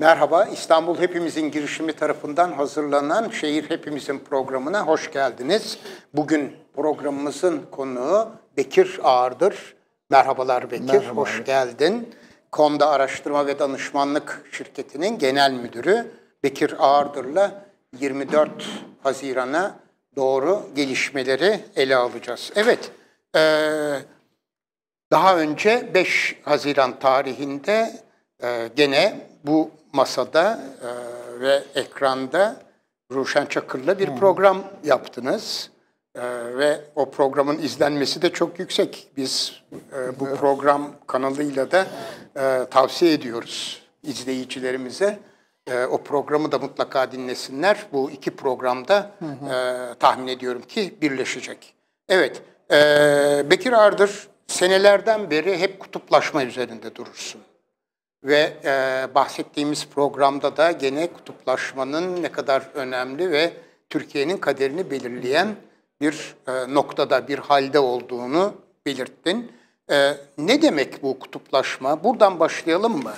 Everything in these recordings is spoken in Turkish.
Merhaba, İstanbul Hepimizin girişimi tarafından hazırlanan Şehir Hepimizin programına hoş geldiniz. Bugün programımızın konuğu Bekir Ağırdır. Merhabalar Bekir, Merhaba. hoş geldin. Konda Araştırma ve Danışmanlık Şirketi'nin genel müdürü Bekir Ağırdır'la 24 Haziran'a doğru gelişmeleri ele alacağız. Evet, daha önce 5 Haziran tarihinde gene bu masada e, ve ekranda Ruşen Çakır'la bir hmm. program yaptınız. E, ve o programın izlenmesi de çok yüksek. Biz e, bu evet. program kanalıyla da e, tavsiye ediyoruz izleyicilerimize. E, o programı da mutlaka dinlesinler. Bu iki programda E, tahmin ediyorum ki birleşecek. Evet, e, Bekir Ardır senelerden beri hep kutuplaşma üzerinde durursun. Ve e, bahsettiğimiz programda da gene kutuplaşmanın ne kadar önemli ve Türkiye'nin kaderini belirleyen bir e, noktada, bir halde olduğunu belirttin. E, ne demek bu kutuplaşma? Buradan başlayalım mı?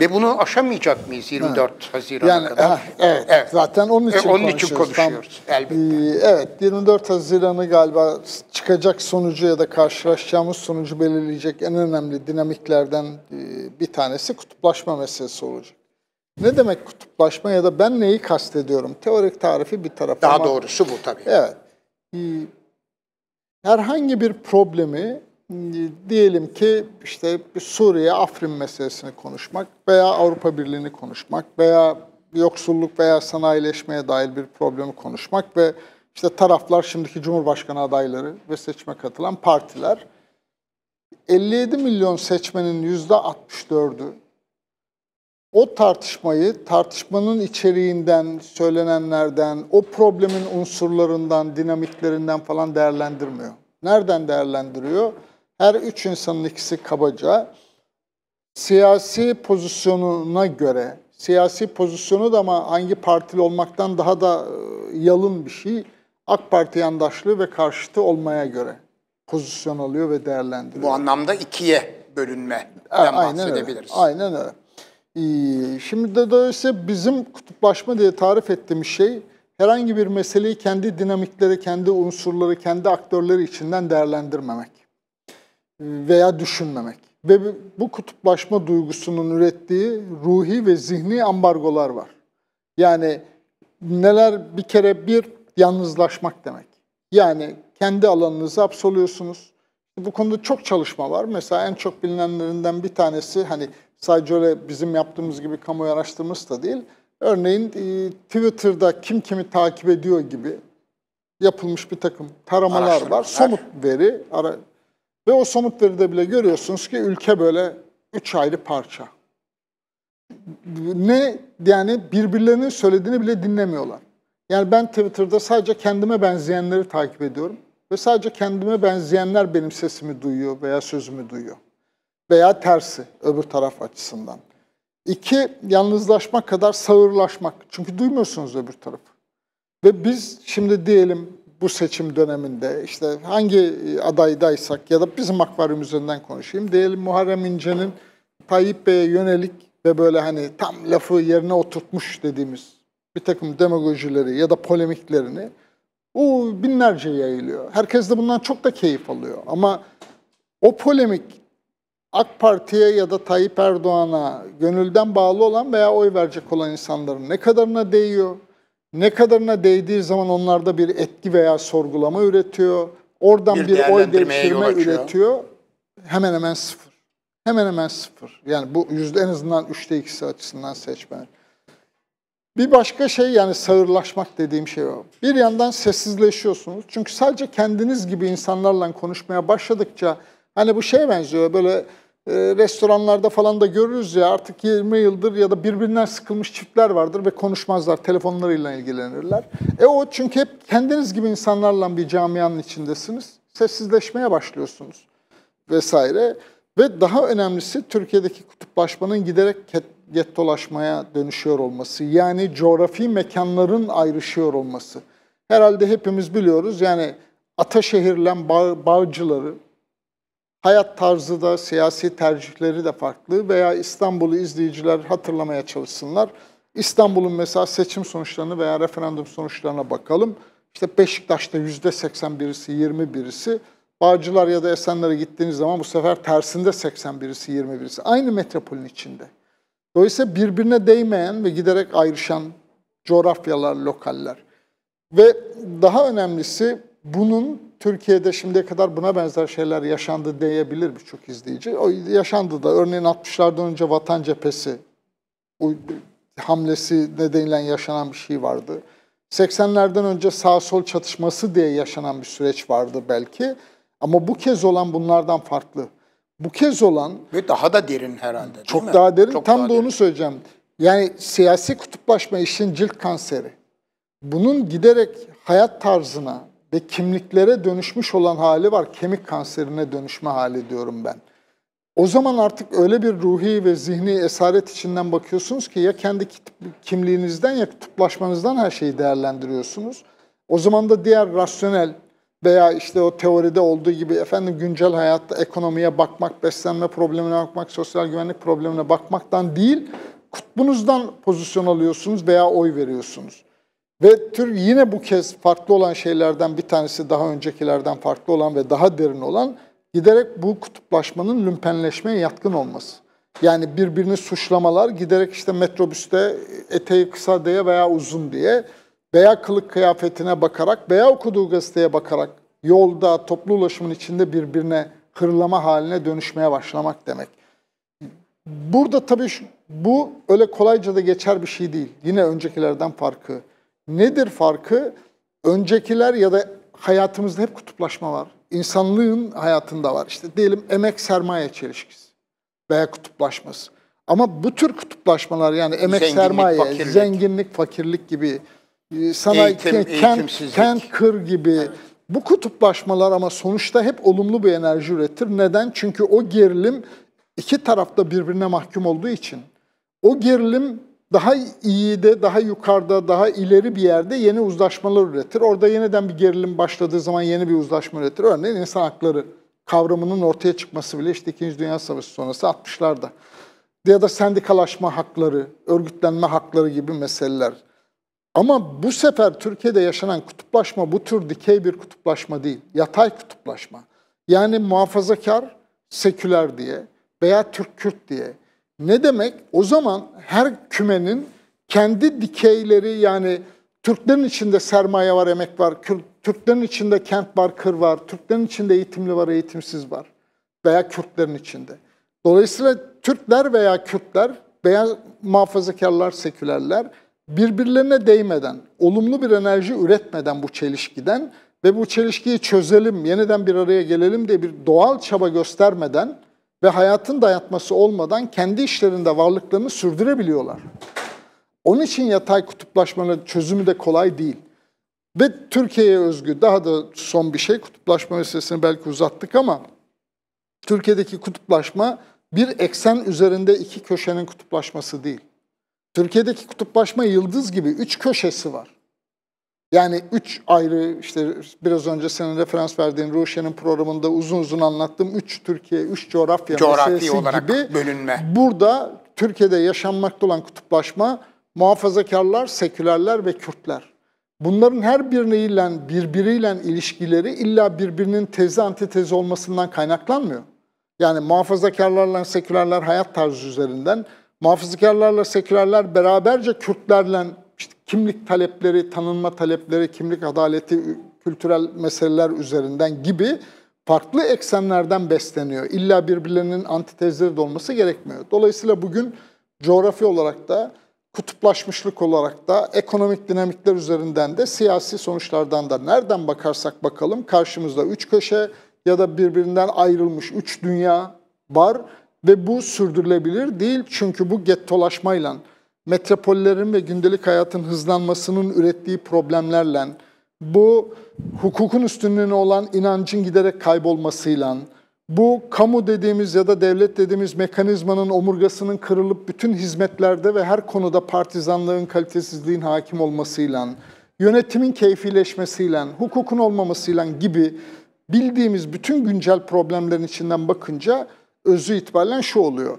Ve bunu aşamayacak mıyız 24 evet. Haziran'a yani, kadar? Ha, evet, evet, zaten onun için, e, onun konuşuyoruz. için konuşuyoruz. Tam, elbette. E, evet, 24 Haziran'ı galiba çıkacak sonucu ya da karşılaşacağımız sonucu belirleyecek en önemli dinamiklerden e, bir tanesi kutuplaşma meselesi olacak. Ne demek kutuplaşma ya da ben neyi kastediyorum? Teorik tarifi bir tarafa. Daha ama, doğrusu bu tabii. Evet. E, herhangi bir problemi diyelim ki işte bir Suriye, Afrin meselesini konuşmak veya Avrupa Birliği'ni konuşmak veya yoksulluk veya sanayileşmeye dair bir problemi konuşmak ve işte taraflar şimdiki Cumhurbaşkanı adayları ve seçime katılan partiler 57 milyon seçmenin %64'ü o tartışmayı tartışmanın içeriğinden, söylenenlerden, o problemin unsurlarından, dinamiklerinden falan değerlendirmiyor. Nereden değerlendiriyor? Her üç insanın ikisi kabaca siyasi pozisyonuna göre, siyasi pozisyonu da ama hangi partili olmaktan daha da e, yalın bir şey, AK Parti yandaşlığı ve karşıtı olmaya göre pozisyon alıyor ve değerlendiriyor. Bu anlamda ikiye bölünme A- aynen bahsedebiliriz. Öyle. Aynen öyle. Ee, şimdi de dolayısıyla bizim kutuplaşma diye tarif ettiğimiz şey herhangi bir meseleyi kendi dinamikleri, kendi unsurları, kendi aktörleri içinden değerlendirmemek veya düşünmemek. Ve bu kutuplaşma duygusunun ürettiği ruhi ve zihni ambargolar var. Yani neler bir kere bir yalnızlaşmak demek. Yani kendi alanınızı absoluyorsunuz. Bu konuda çok çalışma var. Mesela en çok bilinenlerinden bir tanesi hani sadece öyle bizim yaptığımız gibi kamu araştırması da değil. Örneğin e, Twitter'da kim kimi takip ediyor gibi yapılmış bir takım taramalar var. Somut veri, ara, ve o somutları da bile görüyorsunuz ki ülke böyle üç ayrı parça. Ne yani birbirlerinin söylediğini bile dinlemiyorlar. Yani ben Twitter'da sadece kendime benzeyenleri takip ediyorum ve sadece kendime benzeyenler benim sesimi duyuyor veya sözümü duyuyor. Veya tersi öbür taraf açısından. İki, yalnızlaşmak kadar sağırlaşmak. Çünkü duymuyorsunuz öbür tarafı. Ve biz şimdi diyelim bu seçim döneminde işte hangi e, adaydaysak ya da bizim akvaryum üzerinden konuşayım. Diyelim Muharrem İnce'nin Tayyip Bey'e yönelik ve böyle hani tam lafı yerine oturtmuş dediğimiz bir takım demagojileri ya da polemiklerini o binlerce yayılıyor. Herkes de bundan çok da keyif alıyor. Ama o polemik AK Parti'ye ya da Tayyip Erdoğan'a gönülden bağlı olan veya oy verecek olan insanların ne kadarına değiyor? Ne kadarına değdiği zaman onlarda bir etki veya sorgulama üretiyor. Oradan bir, bir oy değiştirme üretiyor. Hemen hemen sıfır. Hemen hemen sıfır. Yani bu yüzde en azından üçte ikisi açısından seçmen. Bir başka şey yani sağırlaşmak dediğim şey o. Bir yandan sessizleşiyorsunuz. Çünkü sadece kendiniz gibi insanlarla konuşmaya başladıkça hani bu şeye benziyor böyle ee, restoranlarda falan da görürüz ya artık 20 yıldır ya da birbirinden sıkılmış çiftler vardır ve konuşmazlar, telefonlarıyla ilgilenirler. E o çünkü hep kendiniz gibi insanlarla bir camianın içindesiniz. Sessizleşmeye başlıyorsunuz vesaire. Ve daha önemlisi Türkiye'deki kutuplaşmanın giderek gettolaşmaya dönüşüyor olması. Yani coğrafi mekanların ayrışıyor olması. Herhalde hepimiz biliyoruz yani Ataşehir'le Bağ, Bağcılar'ı, Hayat tarzı da, siyasi tercihleri de farklı veya İstanbul'u izleyiciler hatırlamaya çalışsınlar. İstanbul'un mesela seçim sonuçlarını veya referandum sonuçlarına bakalım. İşte Beşiktaş'ta yüzde 81'si, 20 birisi. Bağcılar ya da Esenler'e gittiğiniz zaman bu sefer tersinde 81'si, 20 birisi. Aynı metropolün içinde. Dolayısıyla birbirine değmeyen ve giderek ayrışan coğrafyalar, lokaller. Ve daha önemlisi bunun Türkiye'de şimdiye kadar buna benzer şeyler yaşandı diyebilir birçok izleyici. O yaşandı da örneğin 60'lardan önce Vatan Cephesi hamlesi nedeniyle yaşanan bir şey vardı. 80'lerden önce sağ-sol çatışması diye yaşanan bir süreç vardı belki. Ama bu kez olan bunlardan farklı. Bu kez olan... Ve daha da derin herhalde değil Çok mi? daha derin. Çok Tam daha da derin. onu söyleyeceğim. Yani siyasi kutuplaşma işin cilt kanseri. Bunun giderek hayat tarzına, ve kimliklere dönüşmüş olan hali var. Kemik kanserine dönüşme hali diyorum ben. O zaman artık öyle bir ruhi ve zihni esaret içinden bakıyorsunuz ki ya kendi kimliğinizden ya kutuplaşmanızdan her şeyi değerlendiriyorsunuz. O zaman da diğer rasyonel veya işte o teoride olduğu gibi efendim güncel hayatta ekonomiye bakmak, beslenme problemine bakmak, sosyal güvenlik problemine bakmaktan değil, kutbunuzdan pozisyon alıyorsunuz veya oy veriyorsunuz. Ve tür yine bu kez farklı olan şeylerden bir tanesi daha öncekilerden farklı olan ve daha derin olan giderek bu kutuplaşmanın lümpenleşmeye yatkın olması. Yani birbirini suçlamalar giderek işte metrobüste eteği kısa diye veya uzun diye veya kılık kıyafetine bakarak veya okuduğu gazeteye bakarak yolda, toplu ulaşımın içinde birbirine hırlama haline dönüşmeye başlamak demek. Burada tabii şu, bu öyle kolayca da geçer bir şey değil. Yine öncekilerden farkı. Nedir farkı? Öncekiler ya da hayatımızda hep kutuplaşma var. İnsanlığın hayatında var. İşte diyelim emek sermaye çelişkisi veya kutuplaşması. Ama bu tür kutuplaşmalar yani emek zenginlik, sermaye, fakirlik. zenginlik, fakirlik gibi e, sanayi, Eğitim, kent, kent, kır gibi evet. bu kutuplaşmalar ama sonuçta hep olumlu bir enerji üretir. Neden? Çünkü o gerilim iki tarafta birbirine mahkum olduğu için o gerilim daha iyi de, daha yukarıda, daha ileri bir yerde yeni uzlaşmalar üretir. Orada yeniden bir gerilim başladığı zaman yeni bir uzlaşma üretir. Örneğin insan hakları kavramının ortaya çıkması bile işte 2. Dünya Savaşı sonrası 60'larda. Ya da sendikalaşma hakları, örgütlenme hakları gibi meseleler. Ama bu sefer Türkiye'de yaşanan kutuplaşma bu tür dikey bir kutuplaşma değil. Yatay kutuplaşma. Yani muhafazakar, seküler diye veya Türk-Kürt diye ne demek? O zaman her kümenin kendi dikeyleri yani Türklerin içinde sermaye var, emek var, Türklerin içinde kent var, kır var, Türklerin içinde eğitimli var, eğitimsiz var veya Kürtlerin içinde. Dolayısıyla Türkler veya Kürtler veya muhafazakarlar, sekülerler birbirlerine değmeden, olumlu bir enerji üretmeden bu çelişkiden ve bu çelişkiyi çözelim, yeniden bir araya gelelim diye bir doğal çaba göstermeden ve hayatın dayatması olmadan kendi işlerinde varlıklarını sürdürebiliyorlar. Onun için yatay kutuplaşmanın çözümü de kolay değil. Ve Türkiye'ye özgü daha da son bir şey kutuplaşma meselesini belki uzattık ama Türkiye'deki kutuplaşma bir eksen üzerinde iki köşenin kutuplaşması değil. Türkiye'deki kutuplaşma yıldız gibi üç köşesi var. Yani üç ayrı işte biraz önce senin referans verdiğin Ruşen'in programında uzun uzun anlattığım üç Türkiye, üç coğrafya Coğrafi meselesi olarak gibi bölünme. burada Türkiye'de yaşanmakta olan kutuplaşma muhafazakarlar, sekülerler ve Kürtler. Bunların her biriyle birbiriyle ilişkileri illa birbirinin tezi antitezi olmasından kaynaklanmıyor. Yani muhafazakarlarla sekülerler hayat tarzı üzerinden, muhafazakarlarla sekülerler beraberce Kürtlerle kimlik talepleri, tanınma talepleri, kimlik adaleti, kültürel meseleler üzerinden gibi farklı eksenlerden besleniyor. İlla birbirlerinin antitezleri de olması gerekmiyor. Dolayısıyla bugün coğrafi olarak da, kutuplaşmışlık olarak da, ekonomik dinamikler üzerinden de, siyasi sonuçlardan da nereden bakarsak bakalım karşımızda üç köşe ya da birbirinden ayrılmış üç dünya var ve bu sürdürülebilir değil çünkü bu gettolaşmayla metropollerin ve gündelik hayatın hızlanmasının ürettiği problemlerle, bu hukukun üstünlüğüne olan inancın giderek kaybolmasıyla, bu kamu dediğimiz ya da devlet dediğimiz mekanizmanın omurgasının kırılıp bütün hizmetlerde ve her konuda partizanlığın, kalitesizliğin hakim olmasıyla, yönetimin keyfileşmesiyle, hukukun olmamasıyla gibi bildiğimiz bütün güncel problemlerin içinden bakınca özü itibaren şu oluyor.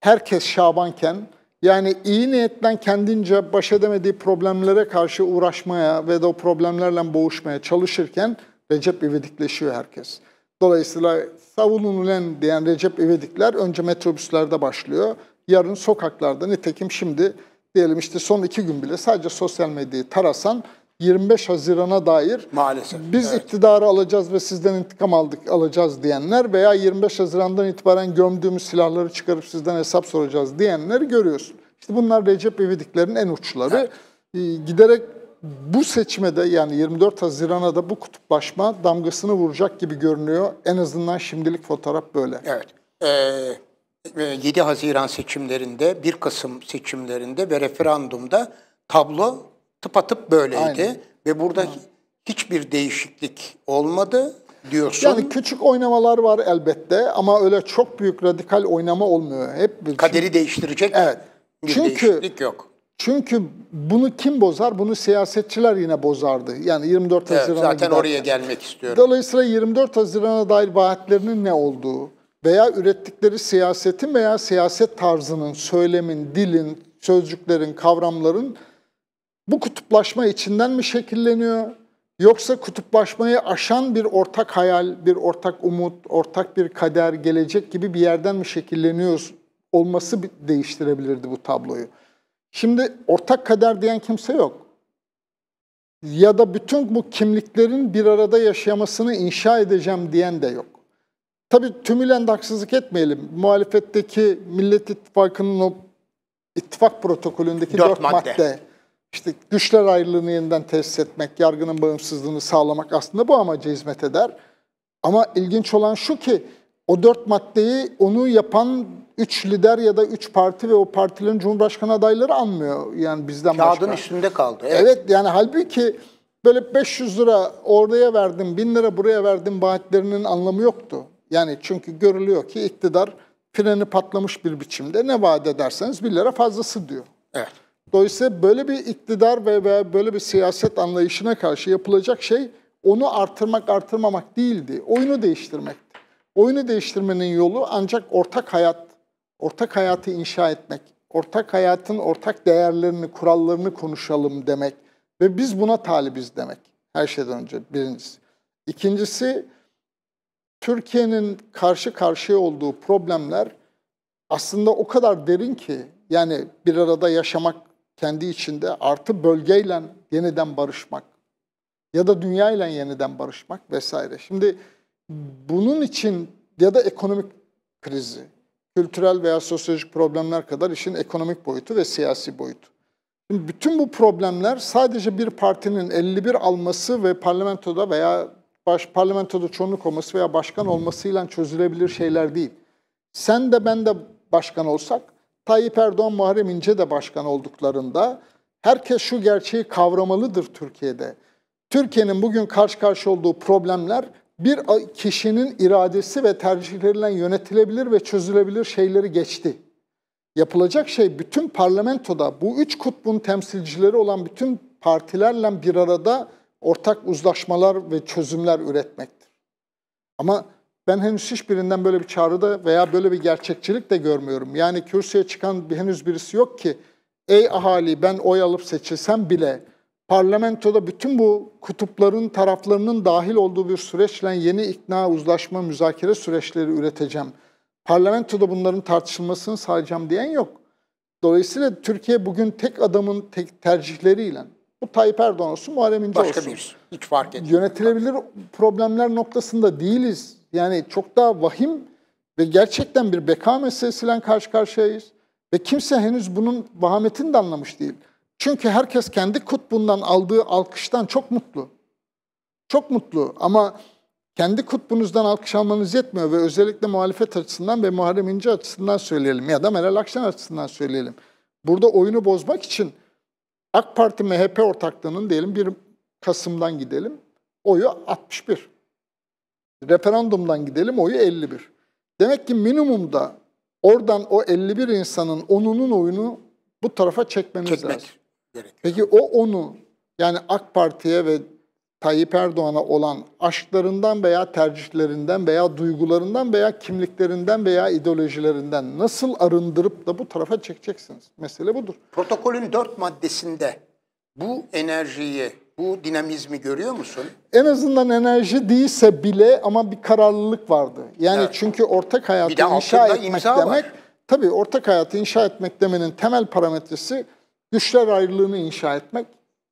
Herkes Şabanken, yani iyi niyetten kendince baş edemediği problemlere karşı uğraşmaya ve de o problemlerle boğuşmaya çalışırken Recep İvedikleşiyor herkes. Dolayısıyla savunulen diyen Recep İvedikler önce metrobüslerde başlıyor. Yarın sokaklarda nitekim şimdi diyelim işte son iki gün bile sadece sosyal medyayı tarasan 25 Haziran'a dair maalesef biz evet. iktidarı alacağız ve sizden intikam aldık alacağız diyenler veya 25 Haziran'dan itibaren gömdüğümüz silahları çıkarıp sizden hesap soracağız diyenleri görüyorsun. İşte bunlar Recep İvediklerin en uçları. Evet. Ee, giderek bu seçmede yani 24 Haziran'a da bu kutuplaşma damgasını vuracak gibi görünüyor. En azından şimdilik fotoğraf böyle. Evet. Ee, 7 e, Haziran seçimlerinde, 1 Kasım seçimlerinde ve referandumda tablo tıpatıp böyleydi. Aynen. Ve burada Aynen. hiçbir değişiklik olmadı diyorsun. Yani küçük oynamalar var elbette ama öyle çok büyük radikal oynama olmuyor. Hep bir kaderi çünkü, değiştirecek. Evet. Bir çünkü değişiklik yok. Çünkü bunu kim bozar? Bunu siyasetçiler yine bozardı. Yani 24 evet, Zaten giderken. oraya gelmek istiyorum. Dolayısıyla 24 Haziran'a dair vaatlerinin ne olduğu veya ürettikleri siyasetin veya siyaset tarzının, söylemin, dilin, sözcüklerin, kavramların bu kutuplaşma içinden mi şekilleniyor? Yoksa kutuplaşmayı aşan bir ortak hayal, bir ortak umut, ortak bir kader, gelecek gibi bir yerden mi şekilleniyoruz olması değiştirebilirdi bu tabloyu. Şimdi ortak kader diyen kimse yok. Ya da bütün bu kimliklerin bir arada yaşamasını inşa edeceğim diyen de yok. Tabii tümüyle de haksızlık etmeyelim. Muhalefetteki Millet İttifakı'nın o ittifak protokolündeki dört, dört madde. madde işte güçler ayrılığını yeniden tesis etmek, yargının bağımsızlığını sağlamak aslında bu amaca hizmet eder. Ama ilginç olan şu ki o dört maddeyi onu yapan üç lider ya da üç parti ve o partilerin cumhurbaşkanı adayları anmıyor. Yani bizden Kağıdın başka. Kağıdın üstünde kaldı. Evet. evet yani halbuki böyle 500 lira oraya verdim, 1000 lira buraya verdim vaatlerinin anlamı yoktu. Yani çünkü görülüyor ki iktidar freni patlamış bir biçimde ne vaat ederseniz 1 lira fazlası diyor. Evet. Dolayısıyla böyle bir iktidar ve, ve böyle bir siyaset anlayışına karşı yapılacak şey onu artırmak artırmamak değildi. Oyunu değiştirmekti. Oyunu değiştirmenin yolu ancak ortak hayat, ortak hayatı inşa etmek, ortak hayatın ortak değerlerini, kurallarını konuşalım demek ve biz buna talibiz demek her şeyden önce birincisi. İkincisi Türkiye'nin karşı karşıya olduğu problemler aslında o kadar derin ki yani bir arada yaşamak kendi içinde artı bölgeyle yeniden barışmak ya da dünya ile yeniden barışmak vesaire. Şimdi bunun için ya da ekonomik krizi, kültürel veya sosyolojik problemler kadar işin ekonomik boyutu ve siyasi boyutu. Şimdi bütün bu problemler sadece bir partinin 51 alması ve parlamentoda veya baş, parlamentoda çoğunluk olması veya başkan olmasıyla çözülebilir şeyler değil. Sen de ben de başkan olsak Tayyip Erdoğan, Muharrem İnce de başkan olduklarında herkes şu gerçeği kavramalıdır Türkiye'de. Türkiye'nin bugün karşı karşı olduğu problemler bir kişinin iradesi ve tercihleriyle yönetilebilir ve çözülebilir şeyleri geçti. Yapılacak şey bütün parlamentoda bu üç kutbun temsilcileri olan bütün partilerle bir arada ortak uzlaşmalar ve çözümler üretmektir. Ama ben henüz hiçbirinden böyle bir çağrıda veya böyle bir gerçekçilik de görmüyorum. Yani kürsüye çıkan henüz birisi yok ki ey ahali ben oy alıp seçilsem bile parlamentoda bütün bu kutupların taraflarının dahil olduğu bir süreçle yeni ikna, uzlaşma, müzakere süreçleri üreteceğim. Parlamentoda bunların tartışılmasını sağlayacağım diyen yok. Dolayısıyla Türkiye bugün tek adamın tek tercihleriyle bu Tayyip Erdoğan olsun, Muharrem İnce Başka olsun. Başka bir hiç fark etmiyor. Yönetilebilir problemler noktasında değiliz. Yani çok daha vahim ve gerçekten bir beka meselesiyle karşı karşıyayız. Ve kimse henüz bunun vahametini de anlamış değil. Çünkü herkes kendi kutbundan aldığı alkıştan çok mutlu. Çok mutlu ama kendi kutbunuzdan alkış almanız yetmiyor ve özellikle muhalefet açısından ve Muharrem İnce açısından söyleyelim ya da Meral Akşener açısından söyleyelim. Burada oyunu bozmak için AK Parti MHP ortaklığının diyelim 1 Kasım'dan gidelim. Oyu 61. Referandumdan gidelim oyu 51. Demek ki minimumda oradan o 51 insanın onunun oyunu bu tarafa çekmemiz Çekmek lazım. Gerekiyor. Peki o 10'u yani AK Parti'ye ve Tayyip Erdoğan'a olan aşklarından veya tercihlerinden veya duygularından veya kimliklerinden veya ideolojilerinden nasıl arındırıp da bu tarafa çekeceksiniz? Mesele budur. Protokolün dört maddesinde bu enerjiyi bu dinamizmi görüyor musun? En azından enerji değilse bile ama bir kararlılık vardı. Yani evet. çünkü ortak hayatı inşa etmek demek, var. tabii ortak hayatı inşa etmek demenin temel parametresi güçler ayrılığını inşa etmek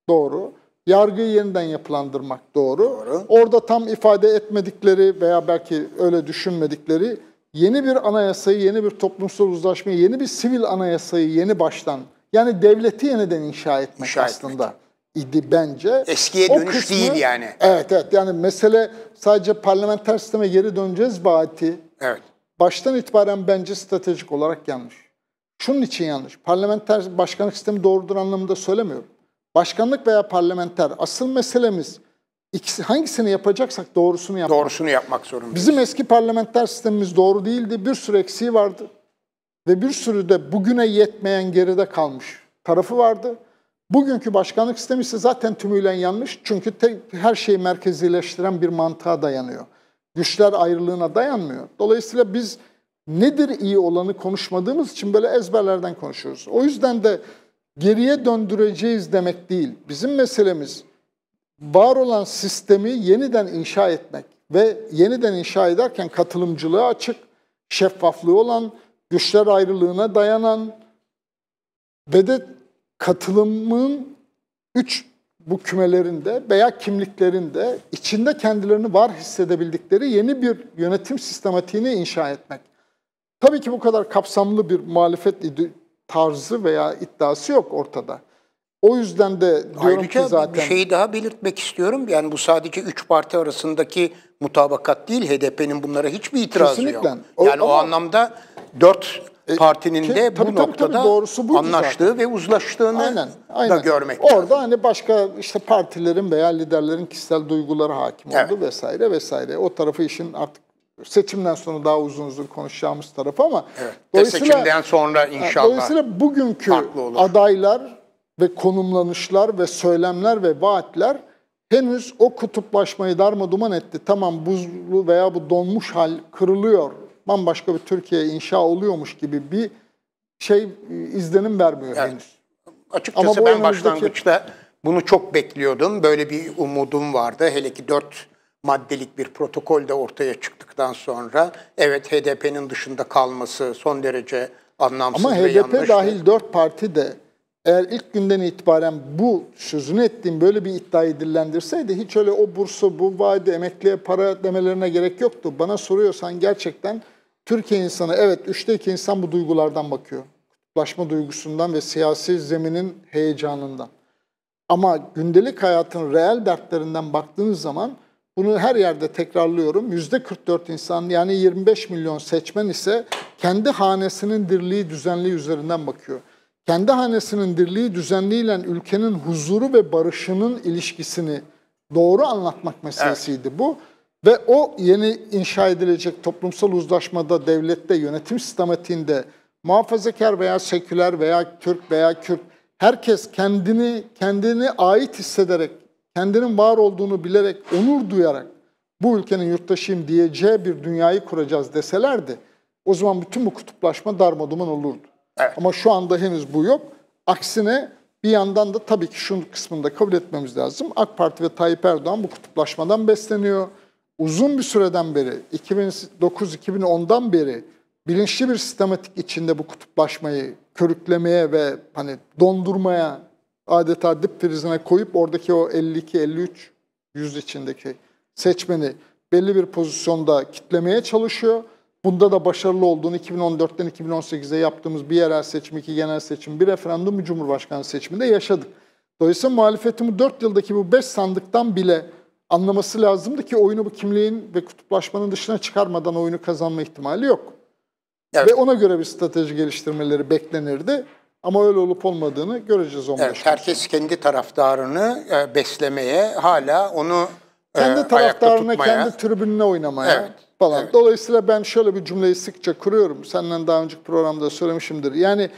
doğru. Yargıyı yeniden yapılandırmak doğru. doğru. Orada tam ifade etmedikleri veya belki öyle düşünmedikleri yeni bir anayasayı, yeni bir toplumsal uzlaşmayı, yeni bir sivil anayasayı yeni baştan yani devleti yeniden inşa etmek inşa aslında. Etmek idi bence. Eskiye dönüş kısmı, değil yani. Evet evet yani mesele sadece parlamenter sisteme geri döneceğiz bahati. Evet. Baştan itibaren bence stratejik olarak yanlış. Şunun için yanlış. Parlamenter başkanlık sistemi doğrudur anlamında söylemiyorum. Başkanlık veya parlamenter asıl meselemiz ikisi, hangisini yapacaksak doğrusunu yapmak. Doğrusunu yapmak zorundayız. Bizim eski parlamenter sistemimiz doğru değildi. Bir sürü eksiği vardı. Ve bir sürü de bugüne yetmeyen geride kalmış tarafı vardı. Bugünkü başkanlık sistemi ise zaten tümüyle yanlış. Çünkü tek, her şeyi merkezileştiren bir mantığa dayanıyor. Güçler ayrılığına dayanmıyor. Dolayısıyla biz nedir iyi olanı konuşmadığımız için böyle ezberlerden konuşuyoruz. O yüzden de geriye döndüreceğiz demek değil. Bizim meselemiz var olan sistemi yeniden inşa etmek ve yeniden inşa ederken katılımcılığı açık, şeffaflığı olan, güçler ayrılığına dayanan ve de katılımın üç bu kümelerinde veya kimliklerinde içinde kendilerini var hissedebildikleri yeni bir yönetim sistematiğini inşa etmek. Tabii ki bu kadar kapsamlı bir muhalefet tarzı veya iddiası yok ortada. O yüzden de diyorum Ayrıca ki zaten... bir şeyi daha belirtmek istiyorum. Yani bu sadece üç parti arasındaki mutabakat değil. HDP'nin bunlara hiçbir itirazı Kesinlikle. yok. Yani o, o anlamda dört e, partinin de bu tabii, noktada tabii, doğrusu anlaştığı zaten. ve uzlaştığını aynen, aynen. da görmek. Orada lazım. hani başka işte partilerin veya liderlerin kişisel duyguları hakim oldu vesaire vesaire. O tarafı işin artık seçimden sonra daha uzun uzun konuşacağımız taraf ama evet. dolayısıyla seçimden sonra inşallah. Dolayısıyla bugünkü adaylar ve konumlanışlar ve söylemler ve vaatler henüz o kutuplaşmayı darma duman etti. Tamam buzlu veya bu donmuş hal kırılıyor bambaşka bir Türkiye inşa oluyormuş gibi bir şey e, izlenim vermiyor yani, henüz. Açıkçası Ama bu ben önümüzdeki... başlangıçta bunu çok bekliyordum. Böyle bir umudum vardı. Hele ki dört maddelik bir protokol de ortaya çıktıktan sonra evet HDP'nin dışında kalması son derece anlamsız Ama ve HDP dahil dört parti de eğer ilk günden itibaren bu sözünü ettiğim böyle bir iddiayı dillendirseydi hiç öyle o bursu, bu vaadi, emekliye para demelerine gerek yoktu. Bana soruyorsan gerçekten Türkiye insanı evet üçte iki insan bu duygulardan bakıyor. Kutuplaşma duygusundan ve siyasi zeminin heyecanından. Ama gündelik hayatın reel dertlerinden baktığınız zaman bunu her yerde tekrarlıyorum. Yüzde 44 insan yani 25 milyon seçmen ise kendi hanesinin dirliği düzenliği üzerinden bakıyor. Kendi hanesinin dirliği düzenliğiyle ülkenin huzuru ve barışının ilişkisini doğru anlatmak meselesiydi evet. bu. Ve o yeni inşa edilecek toplumsal uzlaşmada, devlette, yönetim sistematiğinde muhafazakar veya seküler veya Türk veya Kürt herkes kendini kendini ait hissederek, kendinin var olduğunu bilerek, onur duyarak bu ülkenin yurttaşıyım diyeceği bir dünyayı kuracağız deselerdi o zaman bütün bu kutuplaşma darmaduman olurdu. Evet. Ama şu anda henüz bu yok. Aksine bir yandan da tabii ki şunun kısmında kabul etmemiz lazım. AK Parti ve Tayyip Erdoğan bu kutuplaşmadan besleniyor uzun bir süreden beri 2009-2010'dan beri bilinçli bir sistematik içinde bu kutuplaşmayı körüklemeye ve hani dondurmaya adeta dip frizine koyup oradaki o 52-53 yüz içindeki seçmeni belli bir pozisyonda kitlemeye çalışıyor. Bunda da başarılı olduğunu 2014'ten 2018'e yaptığımız bir yerel seçim, iki genel seçim, bir referandum, bir cumhurbaşkanı seçiminde yaşadık. Dolayısıyla muhalefetin bu 4 yıldaki bu 5 sandıktan bile anlaması lazımdı ki oyunu bu kimliğin ve kutuplaşmanın dışına çıkarmadan oyunu kazanma ihtimali yok. Evet. Ve ona göre bir strateji geliştirmeleri beklenirdi. Ama öyle olup olmadığını göreceğiz 15 Evet, herkes kendi taraftarını e, beslemeye, hala onu e, kendi taraftarına, kendi tribününe oynamaya evet, falan. Evet. Dolayısıyla ben şöyle bir cümleyi sıkça kuruyorum. Senden daha önceki programda söylemişimdir. Yani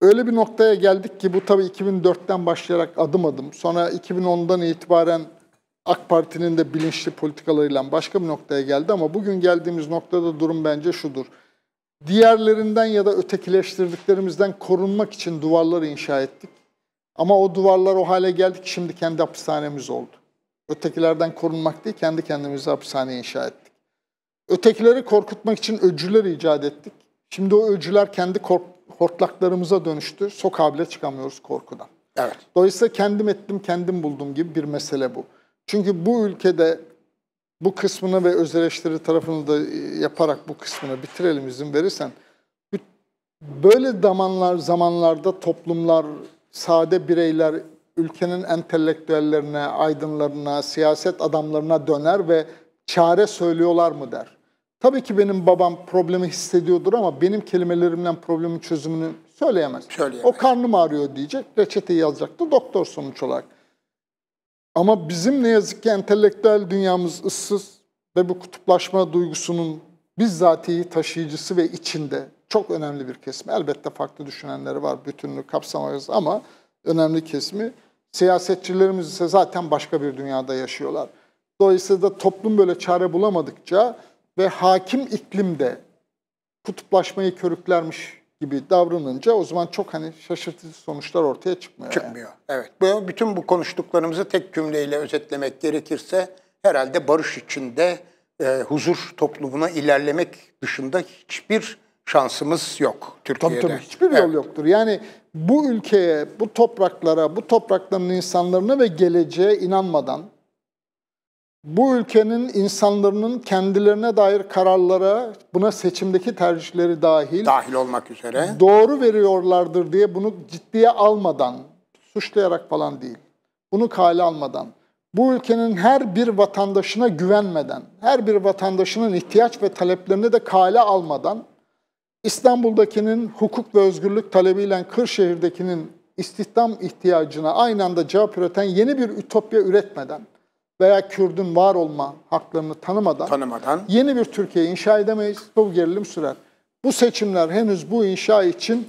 öyle bir noktaya geldik ki bu tabii 2004'ten başlayarak adım adım. Sonra 2010'dan itibaren AK Parti'nin de bilinçli politikalarıyla başka bir noktaya geldi ama bugün geldiğimiz noktada durum bence şudur. Diğerlerinden ya da ötekileştirdiklerimizden korunmak için duvarları inşa ettik. Ama o duvarlar o hale geldi ki şimdi kendi hapishanemiz oldu. Ötekilerden korunmak değil kendi kendimize hapishane inşa ettik. Ötekileri korkutmak için öcüler icat ettik. Şimdi o öcüler kendi kork hortlaklarımıza dönüştü. Sokağa bile çıkamıyoruz korkudan. Evet. Dolayısıyla kendim ettim kendim buldum gibi bir mesele bu. Çünkü bu ülkede bu kısmını ve öz eleştiri tarafını da e, yaparak bu kısmını bitirelim izin verirsen. Böyle zamanlar zamanlarda toplumlar, sade bireyler ülkenin entelektüellerine, aydınlarına, siyaset adamlarına döner ve çare söylüyorlar mı der. Tabii ki benim babam problemi hissediyordur ama benim kelimelerimle problemin çözümünü söyleyemez. söyleyemez. O karnım ağrıyor diyecek, reçeteyi yazacaktı doktor sonuç olarak. Ama bizim ne yazık ki entelektüel dünyamız ıssız ve bu kutuplaşma duygusunun bizzatihi taşıyıcısı ve içinde çok önemli bir kesim. Elbette farklı düşünenleri var, bütününü kapsamayız ama önemli kesimi. Siyasetçilerimiz ise zaten başka bir dünyada yaşıyorlar. Dolayısıyla da toplum böyle çare bulamadıkça ve hakim iklimde kutuplaşmayı körüklermiş gibi davranınca o zaman çok hani şaşırtıcı sonuçlar ortaya çıkmıyor. Çıkmıyor. Yani. Evet. Bu, bütün bu konuştuklarımızı tek cümleyle özetlemek gerekirse herhalde barış içinde e, huzur toplumuna ilerlemek dışında hiçbir şansımız yok Türkiye'de. Tabii tabii hiçbir evet. yol yoktur. Yani bu ülkeye, bu topraklara, bu toprakların insanlarına ve geleceğe inanmadan bu ülkenin insanların kendilerine dair kararlara, buna seçimdeki tercihleri dahil, dahil olmak üzere doğru veriyorlardır diye bunu ciddiye almadan, suçlayarak falan değil, bunu kale almadan, bu ülkenin her bir vatandaşına güvenmeden, her bir vatandaşının ihtiyaç ve taleplerini de kale almadan, İstanbul'dakinin hukuk ve özgürlük talebiyle Kırşehir'dekinin istihdam ihtiyacına aynı anda cevap üreten yeni bir ütopya üretmeden, veya Kürd'ün var olma haklarını tanımadan, tanımadan. yeni bir Türkiye inşa edemeyiz. Bu gerilim sürer. Bu seçimler henüz bu inşa için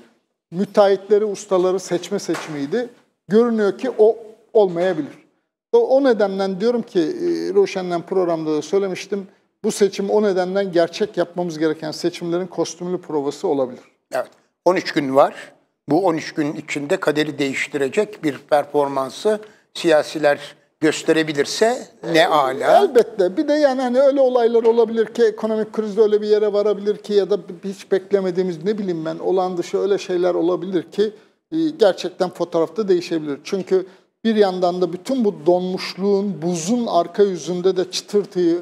müteahhitleri, ustaları seçme seçimiydi. Görünüyor ki o olmayabilir. O nedenle diyorum ki e, Ruşen'den programda da söylemiştim. Bu seçim o nedenden gerçek yapmamız gereken seçimlerin kostümlü provası olabilir. Evet. 13 gün var. Bu 13 gün içinde kaderi değiştirecek bir performansı siyasiler gösterebilirse ne e, ala. Elbette. Bir de yani hani öyle olaylar olabilir ki ekonomik krizde öyle bir yere varabilir ki ya da hiç beklemediğimiz ne bileyim ben olan dışı öyle şeyler olabilir ki e, gerçekten fotoğrafta değişebilir. Çünkü bir yandan da bütün bu donmuşluğun, buzun arka yüzünde de çıtırtıyı,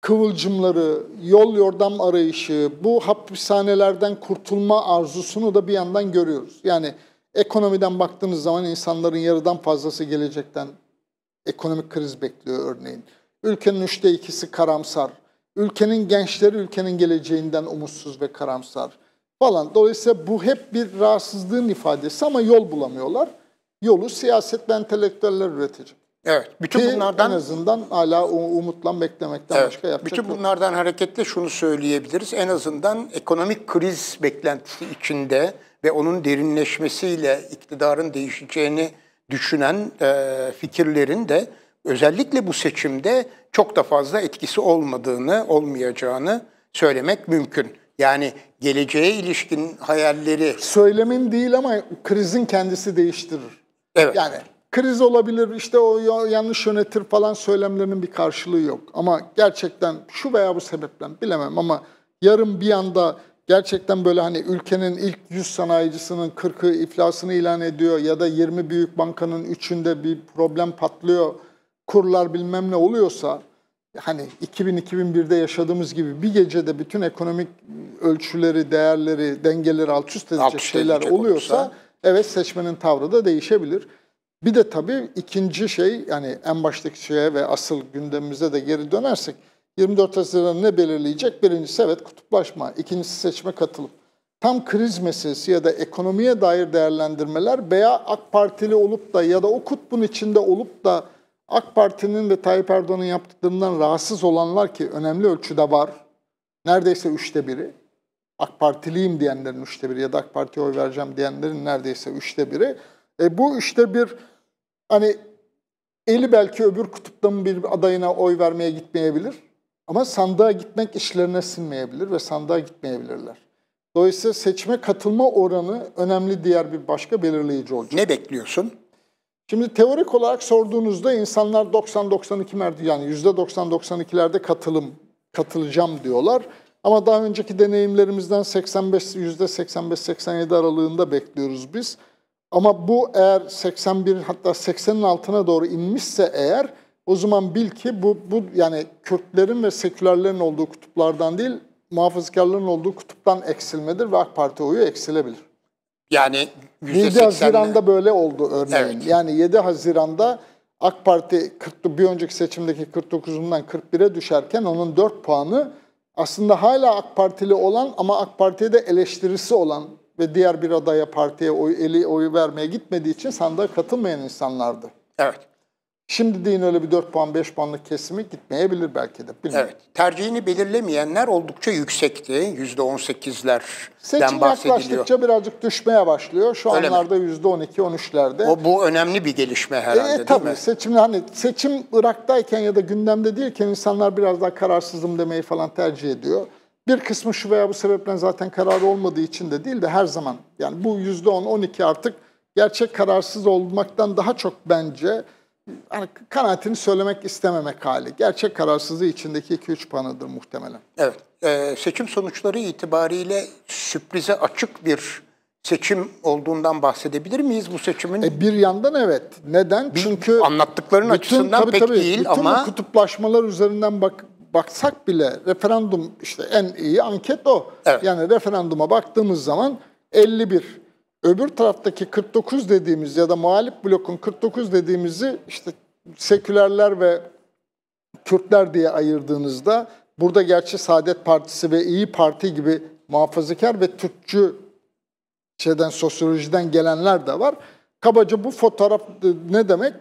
kıvılcımları, yol yordam arayışı, bu hapishanelerden kurtulma arzusunu da bir yandan görüyoruz. Yani ekonomiden baktığınız zaman insanların yarıdan fazlası gelecekten ekonomik kriz bekliyor örneğin. Ülkenin üçte ikisi karamsar. Ülkenin gençleri ülkenin geleceğinden umutsuz ve karamsar falan. Dolayısıyla bu hep bir rahatsızlığın ifadesi ama yol bulamıyorlar. Yolu siyaset ve entelektüeller üretecek. Evet. Bütün Ki bunlardan en azından hala umutla beklemekten evet, başka yapacak Bütün bunlardan yok. hareketle şunu söyleyebiliriz. En azından ekonomik kriz beklentisi içinde ve onun derinleşmesiyle iktidarın değişeceğini düşünen e, fikirlerin de özellikle bu seçimde çok da fazla etkisi olmadığını, olmayacağını söylemek mümkün. Yani geleceğe ilişkin hayalleri... Söylemin değil ama krizin kendisi değiştirir. Evet. Yani kriz olabilir, işte o yanlış yönetir falan söylemlerinin bir karşılığı yok. Ama gerçekten şu veya bu sebepten bilemem ama yarın bir anda gerçekten böyle hani ülkenin ilk 100 sanayicisinin 40'ı iflasını ilan ediyor ya da 20 büyük bankanın üçünde bir problem patlıyor, kurlar bilmem ne oluyorsa hani 2000-2001'de yaşadığımız gibi bir gecede bütün ekonomik ölçüleri, değerleri, dengeleri alt üst edecek alt üst şeyler oluyorsa olursa. evet seçmenin tavrı da değişebilir. Bir de tabii ikinci şey yani en baştaki şeye ve asıl gündemimize de geri dönersek 24 Haziran'ı ne belirleyecek? Birincisi evet kutuplaşma, ikincisi seçme katılım. Tam kriz meselesi ya da ekonomiye dair değerlendirmeler veya AK Partili olup da ya da o kutbun içinde olup da AK Parti'nin ve Tayyip Erdoğan'ın yaptıklarından rahatsız olanlar ki önemli ölçüde var. Neredeyse üçte biri. AK Partiliyim diyenlerin üçte biri ya da AK Parti'ye oy vereceğim diyenlerin neredeyse üçte biri. E bu üçte bir hani eli belki öbür kutuptan bir adayına oy vermeye gitmeyebilir. Ama sandığa gitmek işlerine sinmeyebilir ve sandığa gitmeyebilirler. Dolayısıyla seçme katılma oranı önemli diğer bir başka belirleyici olacak. Ne bekliyorsun? Şimdi teorik olarak sorduğunuzda insanlar 90-92 merdi yani %90-92'lerde katılım katılacağım diyorlar. Ama daha önceki deneyimlerimizden 85 %85-87 aralığında bekliyoruz biz. Ama bu eğer 81 hatta 80'in altına doğru inmişse eğer o zaman bil ki bu, bu yani Kürtlerin ve sekülerlerin olduğu kutuplardan değil, muhafazakarların olduğu kutuptan eksilmedir ve AK Parti oyu eksilebilir. Yani 7 Haziran'da mi? böyle oldu örneğin. Evet. Yani 7 Haziran'da AK Parti 40, bir önceki seçimdeki 49'undan 41'e düşerken onun 4 puanı aslında hala AK Partili olan ama AK Parti'ye de eleştirisi olan ve diğer bir adaya partiye oy, eli oyu vermeye gitmediği için sandığa katılmayan insanlardı. Evet. Şimdi deyin öyle bir 4 puan 5 puanlık kesimi gitmeyebilir belki de. Bilmiyorum. Evet. Tercihini belirlemeyenler oldukça yüksekti. %18'lerden Seçim bahsediliyor. Seçim yaklaştıkça birazcık düşmeye başlıyor. Şu öyle anlarda mi? %12-13'lerde. O bu önemli bir gelişme herhalde e, e, tabii, değil mi? Seçim, hani seçim Irak'tayken ya da gündemde değilken insanlar biraz daha kararsızım demeyi falan tercih ediyor. Bir kısmı şu veya bu sebeple zaten kararı olmadığı için de değil de her zaman. Yani bu %10-12 artık gerçek kararsız olmaktan daha çok bence hani kanaatini söylemek istememek hali. Gerçek kararsızlığı içindeki 2-3 panıdır muhtemelen. Evet. E, seçim sonuçları itibariyle sürprize açık bir seçim olduğundan bahsedebilir miyiz bu seçimin? E bir yandan evet. Neden? Bir, Çünkü anlattıkların bütün, açısından tabii, pek tabii, değil bütün ama kutuplaşmalar üzerinden bak baksak bile referandum işte en iyi anket o. Evet. Yani referanduma baktığımız zaman 51 Öbür taraftaki 49 dediğimiz ya da muhalif blokun 49 dediğimizi işte sekülerler ve Kürtler diye ayırdığınızda burada gerçi Saadet Partisi ve İyi Parti gibi muhafazakar ve Türkçü şeyden sosyolojiden gelenler de var. Kabaca bu fotoğraf ne demek?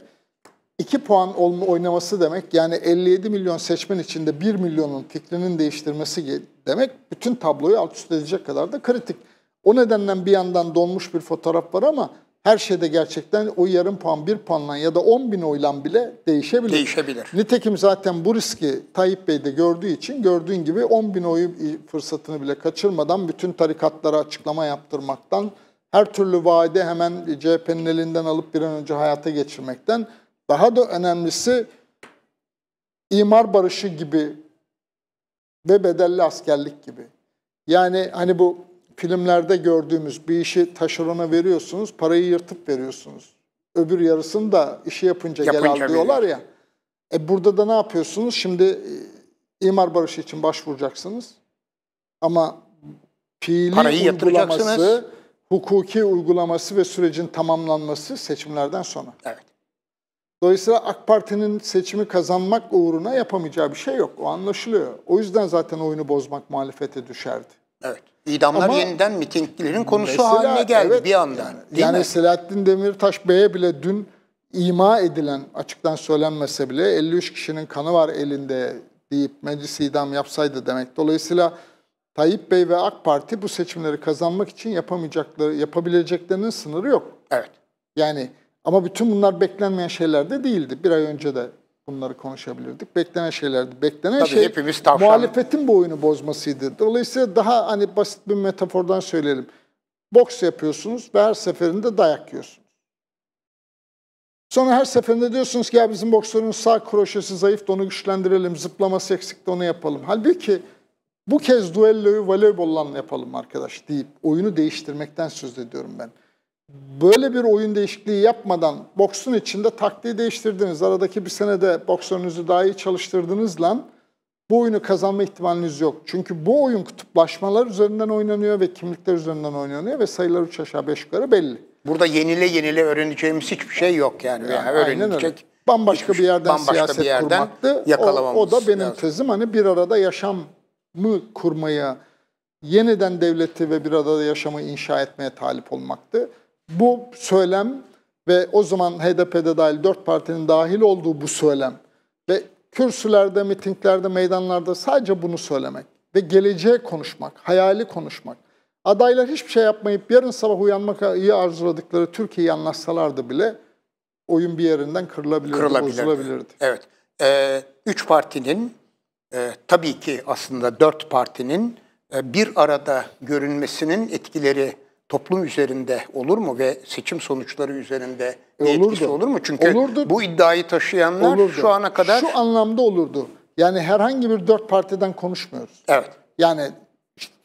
2 puan oynaması demek yani 57 milyon seçmen içinde 1 milyonun fikrinin değiştirmesi demek bütün tabloyu alt üst edecek kadar da kritik. O nedenle bir yandan donmuş bir fotoğraf var ama her şeyde gerçekten o yarım puan, bir puanla ya da 10 bin oylan bile değişebilir. Değişebilir. Nitekim zaten bu riski Tayyip Bey de gördüğü için gördüğün gibi 10 bin oyu fırsatını bile kaçırmadan bütün tarikatlara açıklama yaptırmaktan, her türlü vaadi hemen CHP'nin elinden alıp bir an önce hayata geçirmekten, daha da önemlisi imar barışı gibi ve bedelli askerlik gibi. Yani hani bu filmlerde gördüğümüz bir işi taşerona veriyorsunuz, parayı yırtıp veriyorsunuz. Öbür yarısını da işi yapınca, yapınca gel al diyorlar ya. E burada da ne yapıyorsunuz? Şimdi e, imar barışı için başvuracaksınız. Ama fiili uygulaması, hukuki uygulaması ve sürecin tamamlanması seçimlerden sonra. Evet. Dolayısıyla AK Parti'nin seçimi kazanmak uğruna yapamayacağı bir şey yok. O anlaşılıyor. O yüzden zaten oyunu bozmak muhalefete düşerdi. Evet. İdamlar Ama yeniden mitinglerin konusu mesela, haline geldi evet, bir anda. Yani, yani mi? Selahattin Demirtaş Bey'e bile dün ima edilen, açıktan söylenmese bile 53 kişinin kanı var elinde deyip meclis idam yapsaydı demek. Dolayısıyla Tayyip Bey ve AK Parti bu seçimleri kazanmak için yapamayacakları, yapabileceklerinin sınırı yok. Evet. Yani ama bütün bunlar beklenmeyen şeyler de değildi. Bir ay önce de bunları konuşabilirdik. Beklenen şeylerdi. Beklenen Tabii şey hepimiz tavşan. muhalefetin bu oyunu bozmasıydı. Dolayısıyla daha hani basit bir metafordan söyleyelim. Boks yapıyorsunuz ve her seferinde dayak yiyorsunuz. Sonra her seferinde diyorsunuz ki ya bizim boksörün sağ kroşesi zayıf onu güçlendirelim, zıplaması eksik onu yapalım. Halbuki bu kez duelloyu voleybolla yapalım arkadaş deyip oyunu değiştirmekten söz ediyorum ben böyle bir oyun değişikliği yapmadan boksun içinde taktiği değiştirdiniz. Aradaki bir senede boksörünüzü daha iyi çalıştırdınız lan bu oyunu kazanma ihtimaliniz yok. Çünkü bu oyun kutuplaşmalar üzerinden oynanıyor ve kimlikler üzerinden oynanıyor ve sayılar 3 aşağı 5 yukarı belli. Burada yenile yenile öğreneceğimiz hiçbir şey yok yani. yani, yani öğrenecek bambaşka bir şey, yerden bambaşka siyaset bir yerden kurmaktı. o, o da benim lazım. tezim hani bir arada yaşam mı kurmaya, yeniden devleti ve bir arada yaşamı inşa etmeye talip olmaktı bu söylem ve o zaman HDP'de dahil dört partinin dahil olduğu bu söylem ve kürsülerde, mitinglerde, meydanlarda sadece bunu söylemek ve geleceğe konuşmak, hayali konuşmak. Adaylar hiçbir şey yapmayıp yarın sabah uyanmak iyi arzuladıkları Türkiye'yi anlatsalardı bile oyun bir yerinden kırılabilirdi, kırılabilirdi. bozulabilirdi. Evet. Ee, üç partinin, e, tabii ki aslında dört partinin e, bir arada görünmesinin etkileri toplum üzerinde olur mu ve seçim sonuçları üzerinde bir e, olurdu. etkisi olur mu? Çünkü olurdu. bu iddiayı taşıyanlar olurdu. şu ana kadar... Şu anlamda olurdu. Yani herhangi bir dört partiden konuşmuyoruz. Evet. Yani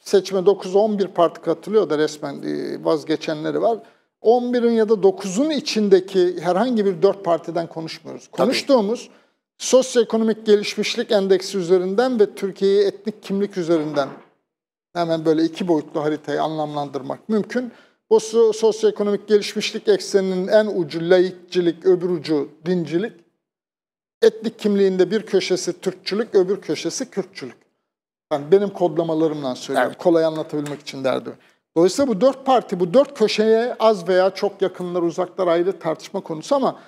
seçime 9-11 parti katılıyor da resmen e, vazgeçenleri var. 11'in ya da 9'un içindeki herhangi bir dört partiden konuşmuyoruz. Konuştuğumuz Tabii. sosyoekonomik gelişmişlik endeksi üzerinden ve Türkiye'yi etnik kimlik üzerinden Hemen böyle iki boyutlu haritayı anlamlandırmak mümkün. O sosyoekonomik gelişmişlik ekseninin en ucu laikçilik, öbür ucu dincilik. Etnik kimliğinde bir köşesi Türkçülük, öbür köşesi Kürtçülük. Yani benim kodlamalarımdan söylüyorum. Evet. Kolay anlatabilmek için derdim. Dolayısıyla bu dört parti, bu dört köşeye az veya çok yakınlar, uzaklar ayrı tartışma konusu ama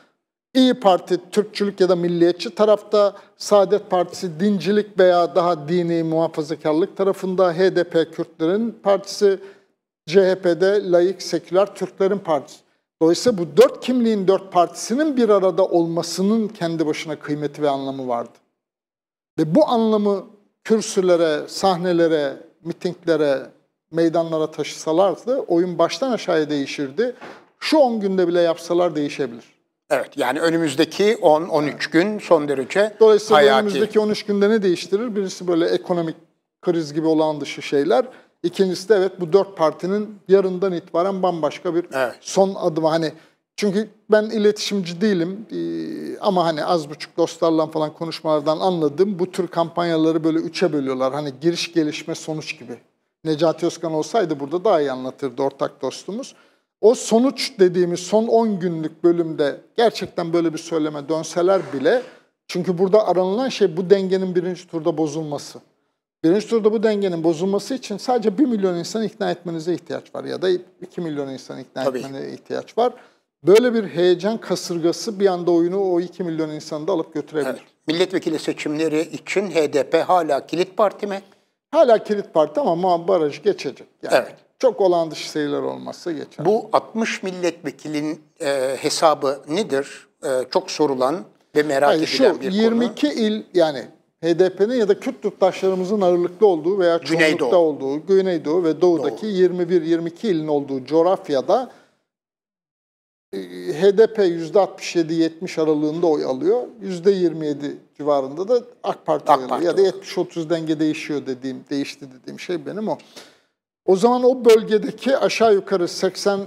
İyi Parti Türkçülük ya da milliyetçi tarafta, Saadet Partisi dincilik veya daha dini muhafazakarlık tarafında, HDP Kürtlerin partisi, CHP'de layık seküler Türklerin partisi. Dolayısıyla bu dört kimliğin dört partisinin bir arada olmasının kendi başına kıymeti ve anlamı vardı. Ve bu anlamı kürsülere, sahnelere, mitinglere, meydanlara taşısalardı oyun baştan aşağıya değişirdi. Şu 10 günde bile yapsalar değişebilir. Evet yani önümüzdeki 10-13 gün son derece Dolayısıyla hayati. önümüzdeki 13 günde ne değiştirir? Birisi böyle ekonomik kriz gibi olan dışı şeyler. İkincisi de evet bu dört partinin yarından itibaren bambaşka bir evet. son adımı. Hani çünkü ben iletişimci değilim ee, ama hani az buçuk dostlarla falan konuşmalardan anladım bu tür kampanyaları böyle üçe bölüyorlar. Hani giriş gelişme sonuç gibi. Necati Özkan olsaydı burada daha iyi anlatırdı ortak dostumuz o sonuç dediğimiz son 10 günlük bölümde gerçekten böyle bir söyleme dönseler bile çünkü burada aranılan şey bu dengenin birinci turda bozulması. Birinci turda bu dengenin bozulması için sadece 1 milyon insan ikna etmenize ihtiyaç var ya da 2 milyon insan ikna Tabii. etmenize ihtiyaç var. Böyle bir heyecan kasırgası bir anda oyunu o 2 milyon insanı da alıp götürebilir. Evet. Milletvekili seçimleri için HDP hala kilit parti mi? Hala kilit parti ama barajı geçecek. Yani. Evet. Çok olan dışı sayılar olmazsa geçer. Bu 60 milletvekilin e, hesabı nedir? E, çok sorulan ve merak Hayır, edilen şu, bir 22 konu. il yani HDP'nin ya da Kürt yurttaşlarımızın ağırlıklı olduğu veya çoğunlukta Güneydoğu. olduğu, Güneydoğu ve Doğu'daki Doğu. 21-22 ilin olduğu coğrafyada e, HDP %67-70 aralığında oy alıyor. %27 civarında da AK Parti, AK Parti ya da 70-30 denge değişiyor dediğim, değişti dediğim şey benim o. O zaman o bölgedeki aşağı yukarı 80-70